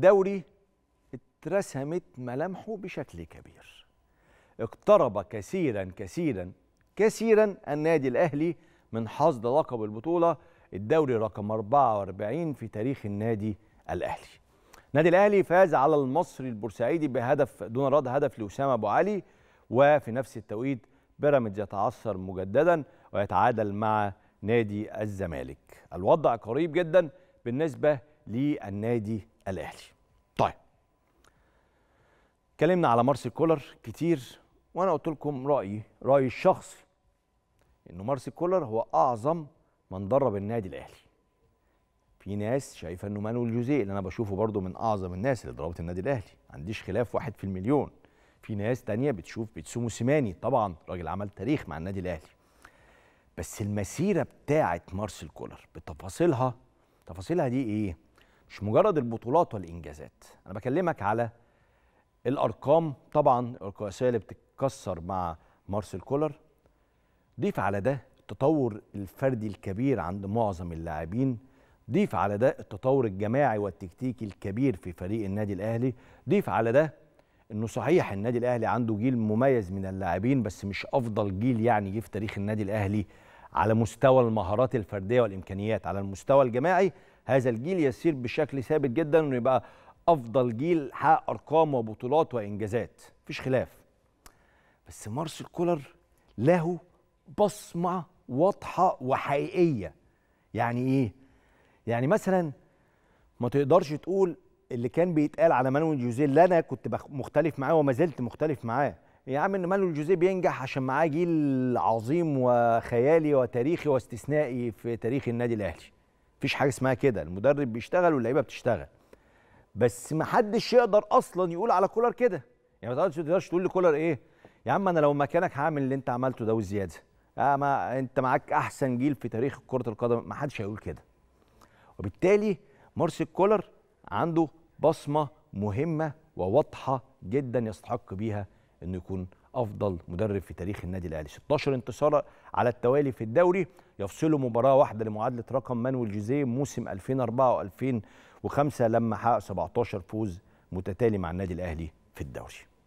دوري اترسمت ملامحه بشكل كبير اقترب كثيرا كثيرا كثيرا النادي الأهلي من حصد لقب البطولة الدوري رقم 44 في تاريخ النادي الأهلي النادي الأهلي فاز على المصري البورسعيدي بهدف دون رد هدف لأسامة أبو علي وفي نفس التوقيت بيراميدز يتعثر مجددا ويتعادل مع نادي الزمالك الوضع قريب جدا بالنسبة للنادي الاهلي طيب اتكلمنا على مارسيل كولر كتير وانا قلت لكم رايي رايي الشخصي انه مارسيل كولر هو اعظم من درب النادي الاهلي في ناس شايفه انه مانويل جوزيه اللي انا بشوفه برده من اعظم الناس اللي ضربت النادي الاهلي ما عنديش خلاف واحد في المليون في ناس تانية بتشوف بتسومو سيماني طبعا راجل عمل تاريخ مع النادي الاهلي بس المسيره بتاعه مارسيل كولر بتفاصيلها تفاصيلها دي ايه مش مجرد البطولات والانجازات انا بكلمك على الارقام طبعا القياسيه اللي بتتكسر مع مارسيل كولر ضيف على ده التطور الفردي الكبير عند معظم اللاعبين ضيف على ده التطور الجماعي والتكتيكي الكبير في فريق النادي الاهلي ضيف على ده انه صحيح النادي الاهلي عنده جيل مميز من اللاعبين بس مش افضل جيل يعني جه في تاريخ النادي الاهلي على مستوى المهارات الفرديه والامكانيات على المستوى الجماعي هذا الجيل يسير بشكل ثابت جدا انه يبقى افضل جيل حقق ارقام وبطولات وانجازات مفيش خلاف بس مارسيل كولر له بصمه واضحه وحقيقيه يعني ايه يعني مثلا ما تقدرش تقول اللي كان بيتقال على مانويل جوزيه اللي انا كنت مختلف معاه وما زلت مختلف معاه يا عم ان مانويل جوزيه بينجح عشان معاه جيل عظيم وخيالي وتاريخي واستثنائي في تاريخ النادي الاهلي مفيش حاجه اسمها كده المدرب بيشتغل واللعيبه بتشتغل بس ما حدش يقدر اصلا يقول على كولر كده يعني ما تقدرش تقول لكولر ايه يا عم انا لو مكانك هعمل اللي انت عملته ده وزياده آه ما انت معاك احسن جيل في تاريخ كره القدم ما حدش هيقول كده وبالتالي مارسيل كولر عنده بصمه مهمه وواضحه جدا يستحق بيها انه يكون افضل مدرب في تاريخ النادي الاهلي 16 انتصار على التوالي في الدوري يفصله مباراه واحده لمعادله رقم مانويل جوزيه موسم 2004 و2005 لما حقق 17 فوز متتالي مع النادي الاهلي في الدوري